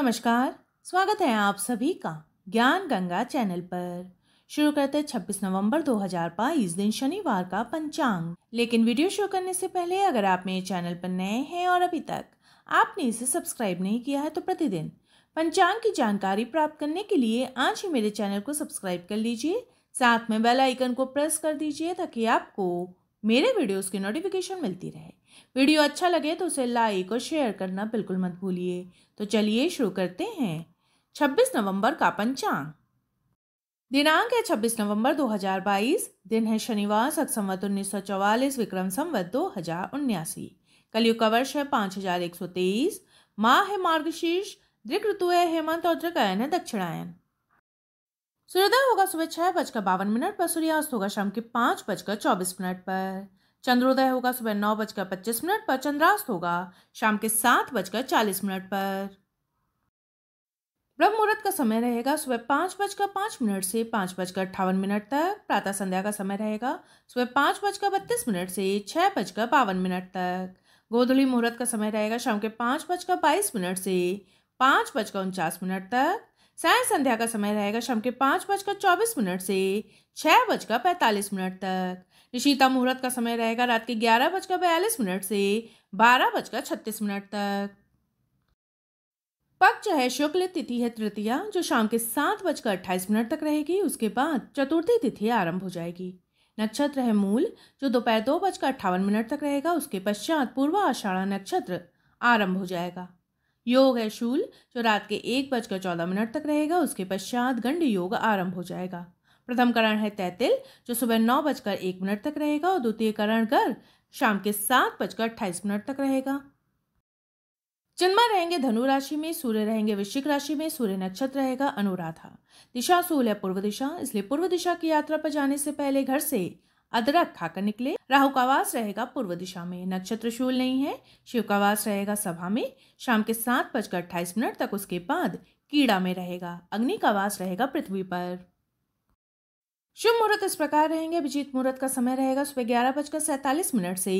नमस्कार स्वागत है आप सभी का ज्ञान गंगा चैनल पर शुरू करते छब्बीस दो हजार बाईस दिन शनिवार का पंचांग लेकिन वीडियो शुरू करने से पहले अगर आप मेरे चैनल पर नए हैं और अभी तक आपने इसे सब्सक्राइब नहीं किया है तो प्रतिदिन पंचांग की जानकारी प्राप्त करने के लिए आज ही मेरे चैनल को सब्सक्राइब कर लीजिए साथ में बेल आइकन को प्रेस कर दीजिए ताकि आपको मेरे वीडियोज़ की नोटिफिकेशन मिलती रहे वीडियो अच्छा लगे तो उसे लाइक और शेयर करना बिल्कुल मत भूलिए तो चलिए शुरू करते हैं 26 नवंबर का पंचांग दिनांक है 26 नवंबर 2022 दिन है शनिवार सख संवत उन्नीस विक्रम संवत दो हजार उन्यासी कलयुग का वर्ष है पाँच हजार एक सौ तेईस माँ है मार्गशीर्ष दृक ऋतु है हेमंत और दृकायन है दक्षिणायन सूर्योदय होगा सुबह छह बजकर बावन मिनट पर सूर्यास्त होगा शाम के पाँच बजकर चौबीस मिनट पर चंद्रोदय होगा सुबह नौ बजकर पच्चीस मिनट पर चंद्रास्त होगा शाम के सात बजकर चालीस मिनट पर ब्रह्म मुहूर्त का समय रहेगा सुबह पाँच बजकर पाँच मिनट से पाँच बजकर अट्ठावन मिनट तक प्रातः संध्या का समय रहेगा सुबह पाँच बजकर बत्तीस मिनट से छः बजकर बावन मिनट तक गोधुली मुहूर्त का समय रहेगा शाम के पाँच बजकर बाईस मिनट से पाँच बजकर उनचास मिनट तक साय संध्या का समय रहेगा शाम के पाँच बजकर चौबीस मिनट से छः बजकर पैंतालीस मिनट तक निशीता मुहूर्त का समय रहेगा रात के ग्यारह बजकर बयालीस मिनट से बारह बजकर छत्तीस मिनट तक पक्ष है शुक्ल तिथि है तृतीया जो शाम के सात बजकर अट्ठाईस मिनट तक रहेगी उसके बाद चतुर्थी तिथि आरंभ हो जाएगी नक्षत्र है मूल जो दोपहर दो बजकर अट्ठावन मिनट तक रहेगा उसके पश्चात पूर्वा आषाढ़ा नक्षत्र आरंभ हो जाएगा योग है शूल जो रात के एक बजकर चौदह मिनट तक रहेगा उसके पश्चात गंड योग आरंभ हो जाएगा प्रथम करण है तैतिल जो सुबह नौ बजकर एक मिनट तक रहेगा और द्वितीय करण कर शाम के सात बजकर अट्ठाईस मिनट तक रहेगा चंद्रमा रहेंगे धनु राशि में सूर्य रहेंगे वृश्चिक राशि में सूर्य नक्षत्र रहेगा अनुराधा दिशा सूल है पूर्व दिशा इसलिए पूर्व दिशा की यात्रा पर जाने से पहले घर से अदरक खाकर निकले राहु का वास रहेगा पूर्व दिशा में नक्षत्र शूल नहीं है शिव का वास रहेगा सभा में शाम के सात बजकर अट्ठाईस मिनट तक उसके बाद कीड़ा में रहेगा अग्नि का वास रहेगा पृथ्वी पर शुभ मुहूर्त इस प्रकार रहेंगे अभिजीत मुहूर्त का समय रहेगा सुबह ग्यारह बजकर सैतालीस मिनट से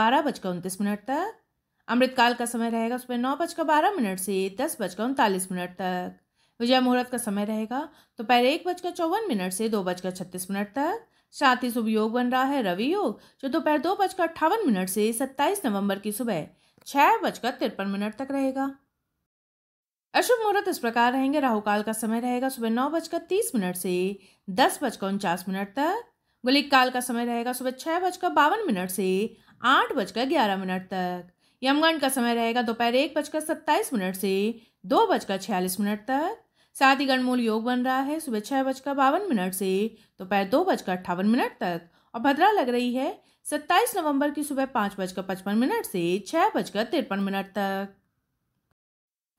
बारह बजकर उनतीस मिनट तक अमृतकाल का समय रहेगा सुबह नौ बजकर बारह मिनट से दस बजकर उनतालीस मिनट तक विजय मुहूर्त का समय रहेगा दोपहर एक बजकर चौवन मिनट से दो बजकर छत्तीस मिनट तक साथ ही शुभ योग बन रहा है रवि योग जो दोपहर दो, दो बजकर अट्ठावन मिनट से सत्ताईस नवंबर की सुबह छह बजकर तिरपन मिनट तक रहेगा अशुभ मुहूर्त इस प्रकार रहेंगे राहु काल का समय रहेगा सुबह नौ बजकर तीस मिनट से दस बजकर उनचास मिनट तक गुलिक काल का समय रहेगा सुबह छह बजकर बावन मिनट से आठ बजकर ग्यारह मिनट तक यमगंड का समय रहेगा दोपहर एक बजकर सत्ताईस मिनट से दो बजकर छियालीस मिनट तक साथ ही गणमूल योग बन रहा है सुबह छह बजकर बावन मिनट से दोपहर दो बजकर अट्ठावन मिनट तक और भद्रा लग रही है सत्ताईस नवंबर की सुबह पांच बजकर पचपन मिनट से छह बजकर तिरपन मिनट तक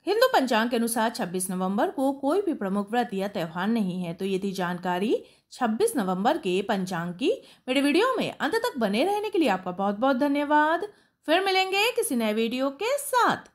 हिंदू पंचांग के अनुसार 26 नवंबर को कोई भी प्रमुख व्रत या त्यौहार नहीं है तो ये थी जानकारी 26 नवंबर के पंचांग की मेरे वीडियो में अंत तक बने रहने के लिए आपका बहुत बहुत धन्यवाद फिर मिलेंगे किसी नए वीडियो के साथ